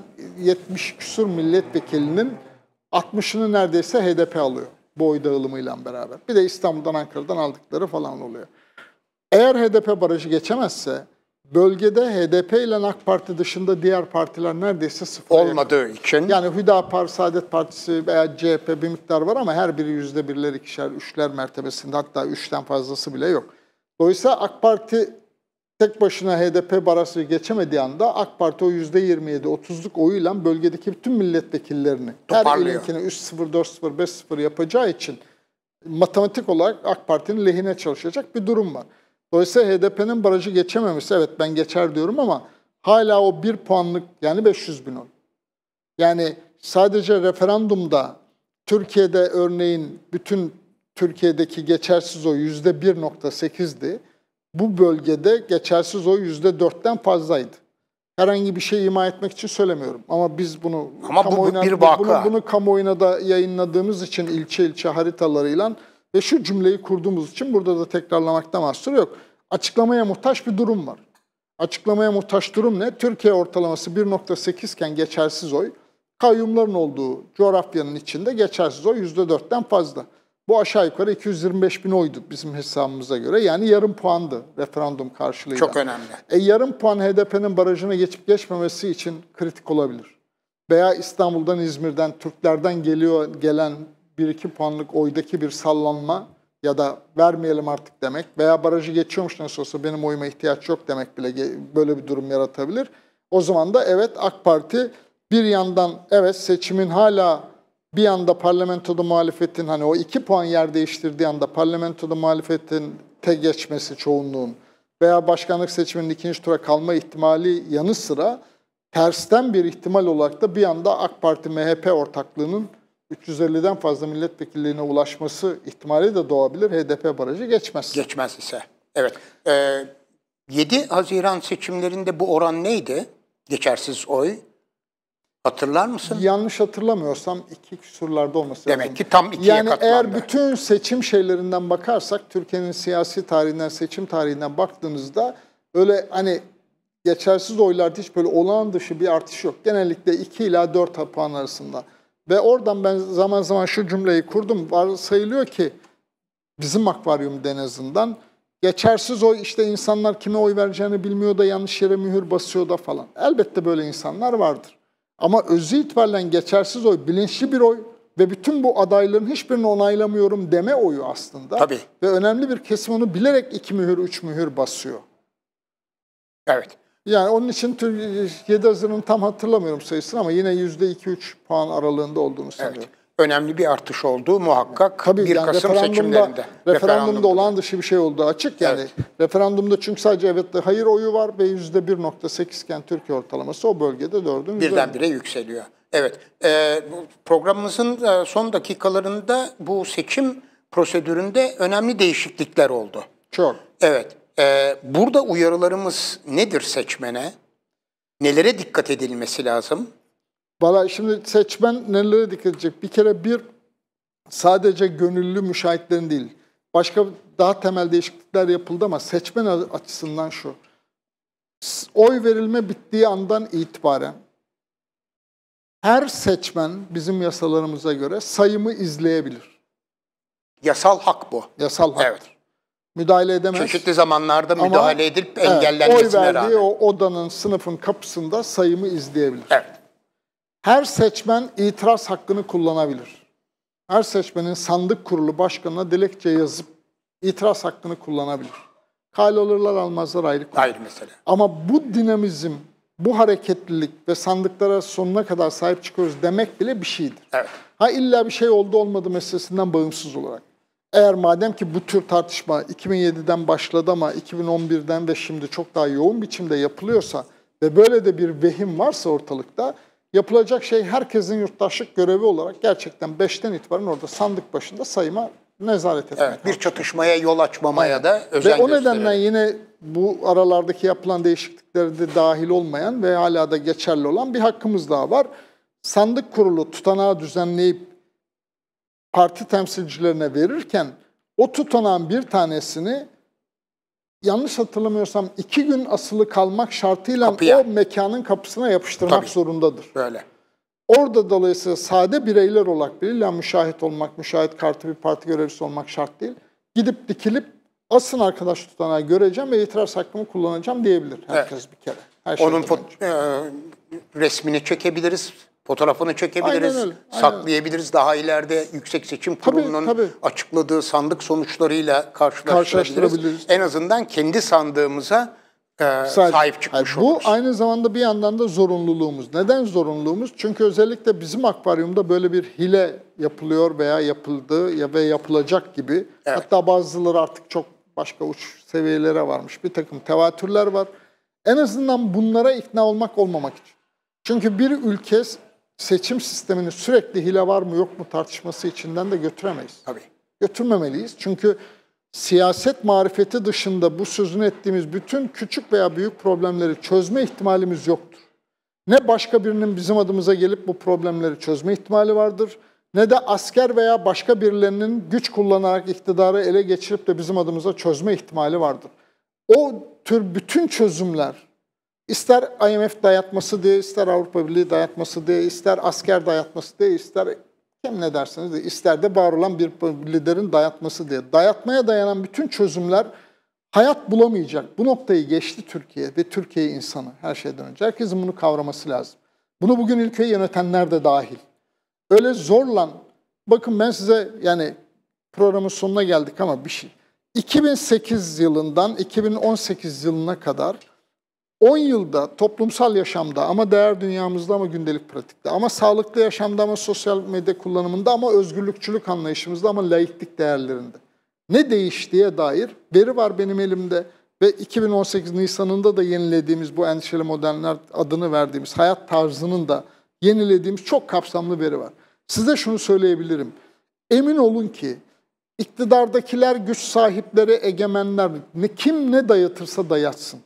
küsur milletvekilinin 60'ını neredeyse HDP alıyor. Boy dağılımıyla beraber. Bir de İstanbul'dan, Ankara'dan aldıkları falan oluyor. Eğer HDP barajı geçemezse bölgede HDP ile AK Parti dışında diğer partiler neredeyse sıfır. Olmadığı yakın. için. Yani Hüdapar, Saadet Partisi veya CHP bir miktar var ama her biri yüzde birler, ikişer, üçler mertebesinde hatta üçten fazlası bile yok. Dolayısıyla AK Parti tek başına HDP barajı geçemediği anda AK Parti o %27-30'luk oyuyla bölgedeki bütün milletvekillerini her ilinkine 3-0-4-0-5-0 yapacağı için matematik olarak AK Parti'nin lehine çalışacak bir durum var. Dolayısıyla HDP'nin barajı geçememesi evet ben geçer diyorum ama hala o bir puanlık yani 500 bin oy. Yani sadece referandumda Türkiye'de örneğin bütün Türkiye'deki geçersiz oy %1.8'di bu bölgede geçersiz oy %4'ten fazlaydı. Herhangi bir şey ima etmek için söylemiyorum. Ama biz bunu Ama bu bir vaka. Bunu, bunu kamuoyuna da yayınladığımız için ilçe ilçe haritalarıyla ve şu cümleyi kurduğumuz için burada da tekrarlamakta mahsur yok. Açıklamaya muhtaç bir durum var. Açıklamaya muhtaç durum ne? Türkiye ortalaması 1.8 iken geçersiz oy, kayyumların olduğu coğrafyanın içinde geçersiz oy %4'ten fazla. Bu aşağı yukarı 225 bin oydu bizim hesabımıza göre. Yani yarım puandı referandum karşılığıyla. Çok önemli. E, yarım puan HDP'nin barajına geçip geçmemesi için kritik olabilir. Veya İstanbul'dan, İzmir'den, Türklerden geliyor gelen 1-2 puanlık oydaki bir sallanma ya da vermeyelim artık demek veya barajı geçiyormuş nasıl olsa benim oyuma ihtiyaç yok demek bile böyle bir durum yaratabilir. O zaman da evet AK Parti bir yandan evet seçimin hala bir anda parlamentoda muhalefetin hani o iki puan yer değiştirdiği anda parlamentoda muhalefetin te geçmesi çoğunluğun veya başkanlık seçiminin ikinci tura kalma ihtimali yanı sıra tersten bir ihtimal olarak da bir anda AK Parti-MHP ortaklığının 350'den fazla milletvekilliğine ulaşması ihtimali de doğabilir. HDP barajı geçmez. Geçmez ise. Evet. Ee, 7 Haziran seçimlerinde bu oran neydi? Geçersiz oy. Hatırlar mısın? Yanlış hatırlamıyorsam iki küsurlarda olması Demek lazım. Demek ki tam ikiye yani katlandı. Yani eğer bütün seçim şeylerinden bakarsak, Türkiye'nin siyasi tarihinden, seçim tarihinden baktığınızda öyle hani geçersiz oylarda hiç böyle olağan dışı bir artış yok. Genellikle 2 ila 4 puan arasında. Ve oradan ben zaman zaman şu cümleyi kurdum. Varsayılıyor ki bizim akvaryum denizinden geçersiz oy işte insanlar kime oy vereceğini bilmiyor da yanlış yere mühür basıyor da falan. Elbette böyle insanlar vardır. Ama özü itibariyle geçersiz oy, bilinçli bir oy ve bütün bu adayların hiçbirini onaylamıyorum deme oyu aslında. Tabii. Ve önemli bir kesim onu bilerek iki mühür, üç mühür basıyor. Evet. Yani onun için Türkiye'de hazırın tam hatırlamıyorum sayısını ama yine %2-3 puan aralığında olduğunu sanıyorum. Evet önemli bir artış olduğu muhakkak Tabii, 1 yani Kasım referandumda, seçimlerinde. Referandumda, referandumda olan dışı bir şey olduğu açık. Yani evet. referandumda çünkü sadece evet hayır oyu var ve %1.8 iken Türkiye ortalaması o bölgede 4'ün Birdenbire yükseliyor. Evet. Ee, e, programımızın son dakikalarında bu seçim prosedüründe önemli değişiklikler oldu. Çok. Evet. E, burada uyarılarımız nedir seçmene? Nelere dikkat edilmesi lazım? Valla şimdi seçmen nelere dikkat edecek? Bir kere bir sadece gönüllü müşahitlerin değil. Başka daha temel değişiklikler yapıldı ama seçmen açısından şu. Oy verilme bittiği andan itibaren her seçmen bizim yasalarımıza göre sayımı izleyebilir. Yasal hak bu. Yasal hak. Evet. Müdahale edemez. Çeşitli zamanlarda müdahale Ama, edilip engellenmesine evet, oy verdiği o odanın, sınıfın kapısında sayımı izleyebilir. Evet. Her seçmen itiraz hakkını kullanabilir. Her seçmenin sandık kurulu başkanına dilekçe yazıp itiraz hakkını kullanabilir. Kale olurlar almazlar ayrı konu. Ayrı mesele. Ama bu dinamizm, bu hareketlilik ve sandıklara sonuna kadar sahip çıkıyoruz demek bile bir şeydir. Evet. Ha illa bir şey oldu olmadı meselesinden bağımsız olarak. Eğer madem ki bu tür tartışma 2007'den başladı ama 2011'den ve şimdi çok daha yoğun biçimde yapılıyorsa ve böyle de bir vehim varsa ortalıkta Yapılacak şey herkesin yurttaşlık görevi olarak gerçekten 5'ten itibaren orada sandık başında sayıma nezaret etmek. Evet, bir çatışmaya yol açmamaya da özen Ve o nedenle yine bu aralardaki yapılan değişikliklere de dahil olmayan ve hala da geçerli olan bir hakkımız daha var. Sandık kurulu tutanağı düzenleyip parti temsilcilerine verirken o tutanağın bir tanesini yanlış hatırlamıyorsam iki gün asılı kalmak şartıyla Kapıya. o mekanın kapısına yapıştırmak Tabii. zorundadır. Böyle. Orada dolayısıyla sade bireyler olarak bile müşahit olmak, müşahit kartı bir parti görevlisi olmak şart değil. Gidip dikilip asın arkadaş tutanağı göreceğim ve itiraz hakkımı kullanacağım diyebilir herkes evet. bir kere. Her şey Onun önce. e, resmini çekebiliriz. Fotoğrafını çekebiliriz, aynen öyle, aynen. saklayabiliriz. Daha ileride Yüksek Seçim Kurulu'nun tabii, tabii. açıkladığı sandık sonuçlarıyla karşılaştırabiliriz. karşılaştırabiliriz. En azından kendi sandığımıza e, sahip çıkmış yani Bu oluruz. aynı zamanda bir yandan da zorunluluğumuz. Neden zorunluluğumuz? Çünkü özellikle bizim akvaryumda böyle bir hile yapılıyor veya yapıldı ya ve yapılacak gibi. Evet. Hatta bazıları artık çok başka uç seviyelere varmış. Bir takım tevatürler var. En azından bunlara ikna olmak olmamak için. Çünkü bir ülke seçim sistemini sürekli hile var mı yok mu tartışması içinden de götüremeyiz. Tabii. Götürmemeliyiz. Çünkü siyaset marifeti dışında bu sözünü ettiğimiz bütün küçük veya büyük problemleri çözme ihtimalimiz yoktur. Ne başka birinin bizim adımıza gelip bu problemleri çözme ihtimali vardır, ne de asker veya başka birilerinin güç kullanarak iktidarı ele geçirip de bizim adımıza çözme ihtimali vardır. O tür bütün çözümler İster IMF dayatması diye, ister Avrupa Birliği dayatması diye, ister asker dayatması diye, ister kim ne dersiniz diye, ister de bağırılan bir liderin dayatması diye. Dayatmaya dayanan bütün çözümler hayat bulamayacak. Bu noktayı geçti Türkiye ve Türkiye insanı her şeyden önce. Herkesin bunu kavraması lazım. Bunu bugün ülkeyi yönetenler de dahil. Öyle zorlan, bakın ben size yani programın sonuna geldik ama bir şey. 2008 yılından 2018 yılına kadar 10 yılda toplumsal yaşamda ama değer dünyamızda ama gündelik pratikte ama sağlıklı yaşamda ama sosyal medya kullanımında ama özgürlükçülük anlayışımızda ama laiklik değerlerinde ne değiştiğe dair veri var benim elimde ve 2018 Nisan'ında da yenilediğimiz bu endişeli modeller adını verdiğimiz hayat tarzının da yenilediğimiz çok kapsamlı veri var. Size şunu söyleyebilirim. Emin olun ki iktidardakiler, güç sahipleri, egemenler ne kim ne dayatırsa dayatsın.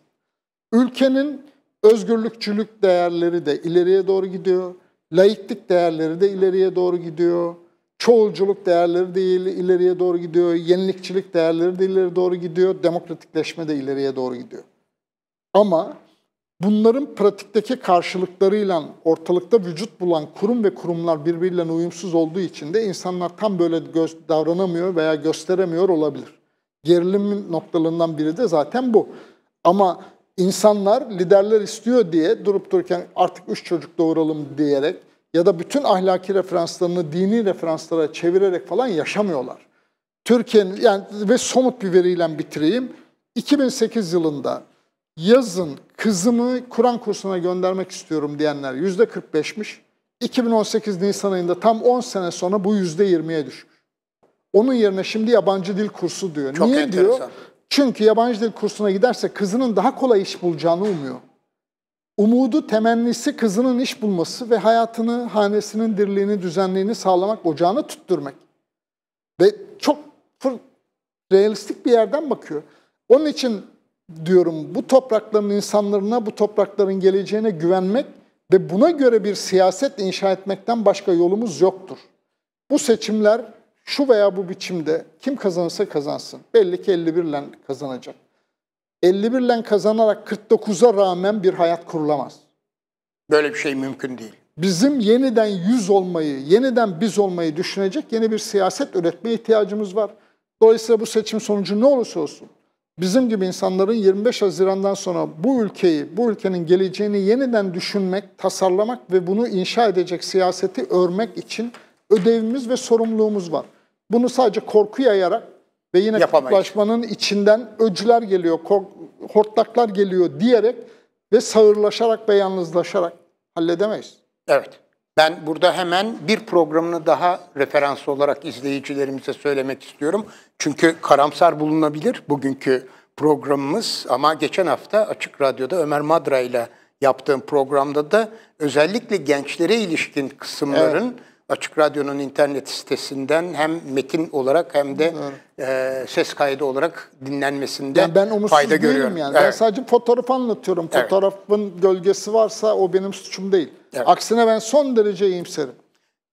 Ülkenin özgürlükçülük değerleri de ileriye doğru gidiyor. Laiklik değerleri de ileriye doğru gidiyor. Çoğulculuk değerleri de ileriye doğru gidiyor. Yenilikçilik değerleri de ileriye doğru gidiyor. Demokratikleşme de ileriye doğru gidiyor. Ama bunların pratikteki karşılıklarıyla ortalıkta vücut bulan kurum ve kurumlar birbiriyle uyumsuz olduğu için de insanlar tam böyle davranamıyor veya gösteremiyor olabilir. Gerilim noktalarından biri de zaten bu. Ama insanlar liderler istiyor diye durup dururken artık üç çocuk doğuralım diyerek ya da bütün ahlaki referanslarını dini referanslara çevirerek falan yaşamıyorlar. Türkiye'nin yani ve somut bir veriyle bitireyim. 2008 yılında yazın kızımı Kur'an kursuna göndermek istiyorum diyenler yüzde 45'miş. 2018 Nisan ayında tam 10 sene sonra bu yüzde 20'ye düşmüş. Onun yerine şimdi yabancı dil kursu diyor. Çok Niye enteresan. diyor? Çünkü yabancı dil kursuna giderse kızının daha kolay iş bulacağını umuyor. Umudu, temennisi kızının iş bulması ve hayatını, hanesinin dirliğini, düzenliğini sağlamak, ocağını tutturmak. Ve çok realistik bir yerden bakıyor. Onun için diyorum bu toprakların insanlarına, bu toprakların geleceğine güvenmek ve buna göre bir siyaset inşa etmekten başka yolumuz yoktur. Bu seçimler şu veya bu biçimde kim kazanırsa kazansın. Belli ki 51 ile kazanacak. 51 ile kazanarak 49'a rağmen bir hayat kurulamaz. Böyle bir şey mümkün değil. Bizim yeniden yüz olmayı, yeniden biz olmayı düşünecek yeni bir siyaset üretmeye ihtiyacımız var. Dolayısıyla bu seçim sonucu ne olursa olsun bizim gibi insanların 25 Haziran'dan sonra bu ülkeyi, bu ülkenin geleceğini yeniden düşünmek, tasarlamak ve bunu inşa edecek siyaseti örmek için ödevimiz ve sorumluluğumuz var. Bunu sadece korku yayarak ve yine Yapamayız. kutuplaşmanın içinden öcüler geliyor, hortlaklar geliyor diyerek ve sağırlaşarak ve yalnızlaşarak halledemeyiz. Evet. Ben burada hemen bir programını daha referans olarak izleyicilerimize söylemek istiyorum. Çünkü karamsar bulunabilir bugünkü programımız ama geçen hafta Açık Radyo'da Ömer Madra ile yaptığım programda da özellikle gençlere ilişkin kısımların evet Açık Radyo'nun internet sitesinden hem metin olarak hem de e, ses kaydı olarak dinlenmesinde yani ben fayda görüyorum. Yani. Evet. Ben sadece fotoğraf anlatıyorum. Fotoğrafın gölgesi varsa o benim suçum değil. Evet. Aksine ben son derece iyimserim.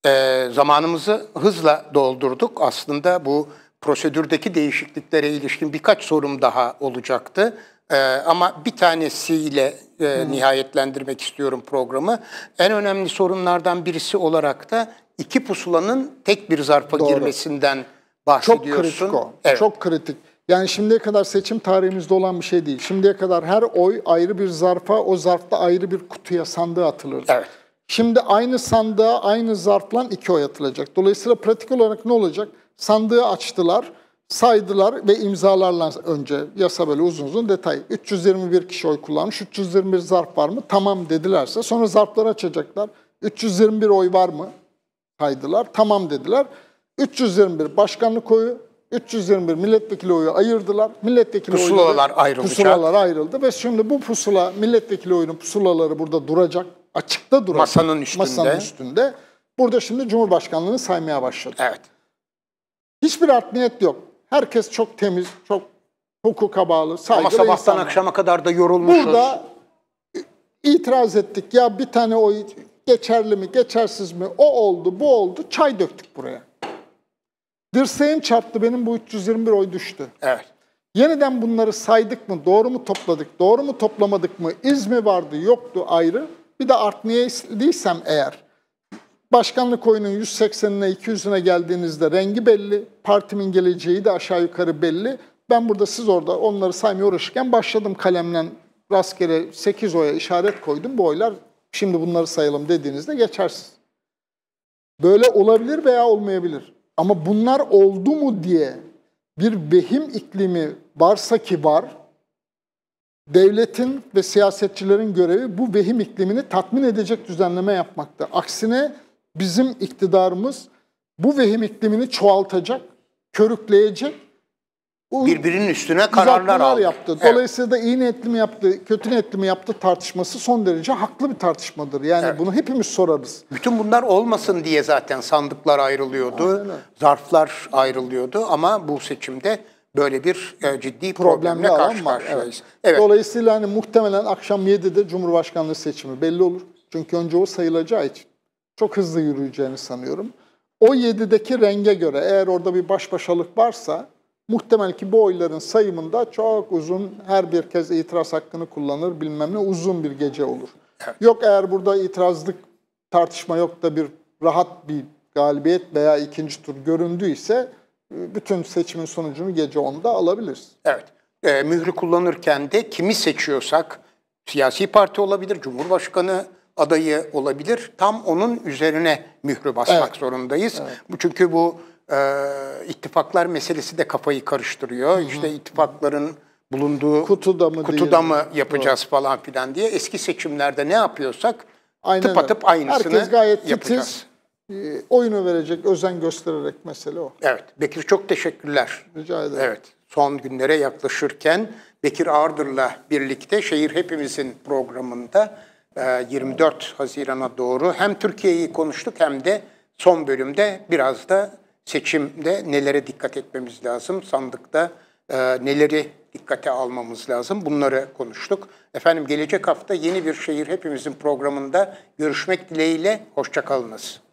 E, zamanımızı hızla doldurduk. Aslında bu prosedürdeki değişikliklere ilişkin birkaç sorum daha olacaktı. Ee, ama bir tanesiyle e, nihayetlendirmek istiyorum programı. En önemli sorunlardan birisi olarak da iki pusulanın tek bir zarfa Doğru. girmesinden bahsediyorsun. Çok kritik o. Evet. Çok kritik. Yani şimdiye kadar seçim tarihimizde olan bir şey değil. Şimdiye kadar her oy ayrı bir zarfa, o zarfta ayrı bir kutuya, sandığa atılır. Evet. Şimdi aynı sandığa, aynı zarfla iki oy atılacak. Dolayısıyla pratik olarak ne olacak? Sandığı açtılar, saydılar ve imzalarla önce yasa böyle uzun uzun detay. 321 kişi oy kullanmış, 321 zarf var mı? Tamam dedilerse sonra zarfları açacaklar. 321 oy var mı? kaydılar. Tamam dediler. 321 başkanlık koyu, 321 milletvekili oyu ayırdılar. Milletvekili pusulalar ayrıldı. Pusulalar ayrıldı ve şimdi bu pusula milletvekili oyunun pusulaları burada duracak. Açıkta duracak. Masanın üstünde. Masanın üstünde. Burada şimdi Cumhurbaşkanlığını saymaya başladı. Evet. Hiçbir art niyet yok. Herkes çok temiz, çok hukuka bağlı, saygılı Ama sabahtan insanlar. akşama kadar da yorulmuşuz. Burada itiraz ettik. Ya bir tane oy Geçerli mi, geçersiz mi, o oldu, bu oldu. Çay döktük buraya. Dirseğim çarptı, benim bu 321 oy düştü. Evet. Yeniden bunları saydık mı, doğru mu topladık, doğru mu toplamadık mı, iz mi vardı, yoktu ayrı. Bir de art niye niyetliysem eğer, başkanlık oyunun 180'ine, 200'üne geldiğinizde rengi belli, partimin geleceği de aşağı yukarı belli. Ben burada siz orada onları saymaya uğraşırken başladım kalemle rastgele 8 oya işaret koydum. Bu oylar Şimdi bunları sayalım dediğinizde geçersiz. Böyle olabilir veya olmayabilir. Ama bunlar oldu mu diye bir vehim iklimi varsa ki var, devletin ve siyasetçilerin görevi bu vehim iklimini tatmin edecek düzenleme yapmakta. Aksine bizim iktidarımız bu vehim iklimini çoğaltacak, körükleyecek birbirinin üstüne kararlar aldı. yaptı. Dolayısıyla evet. da iyi niyetli mi yaptı, kötü niyetli mi yaptı tartışması son derece haklı bir tartışmadır. Yani evet. bunu hepimiz sorarız. Bütün bunlar olmasın diye zaten sandıklar ayrılıyordu, zarflar ayrılıyordu ama bu seçimde böyle bir e, ciddi problemle karşı karşıyayız. Evet. Evet. Dolayısıyla hani muhtemelen akşam 7'de Cumhurbaşkanlığı seçimi belli olur. Çünkü önce o sayılacağı için çok hızlı yürüyeceğini sanıyorum. O 7'deki renge göre eğer orada bir baş başalık varsa Muhtemel ki bu oyların sayımında çok uzun, her bir kez itiraz hakkını kullanır bilmem ne uzun bir gece olur. Yok eğer burada itirazlık tartışma yok da bir rahat bir galibiyet veya ikinci tur göründüyse bütün seçimin sonucunu gece 10'da alabiliriz. Evet. E, mührü kullanırken de kimi seçiyorsak siyasi parti olabilir, cumhurbaşkanı adayı olabilir. Tam onun üzerine mührü basmak evet. zorundayız. Evet. Bu çünkü bu e, ittifaklar meselesi de kafayı karıştırıyor. Hı hı. İşte ittifakların bulunduğu kutuda mı, kutuda mı yapacağız Doğru. falan filan diye. Eski seçimlerde ne yapıyorsak Aynen tıpatıp öyle. aynısını Herkes gayet yapacağız. titiz, e, oyunu verecek, özen göstererek mesele o. Evet, Bekir çok teşekkürler. Rica ederim. Evet, son günlere yaklaşırken Bekir Ardır'la birlikte Şehir Hepimizin programında 24 e, Haziran'a doğru hem Türkiye'yi konuştuk hem de son bölümde biraz da seçimde nelere dikkat etmemiz lazım, sandıkta e, neleri dikkate almamız lazım bunları konuştuk. Efendim gelecek hafta yeni bir şehir hepimizin programında görüşmek dileğiyle, hoşçakalınız.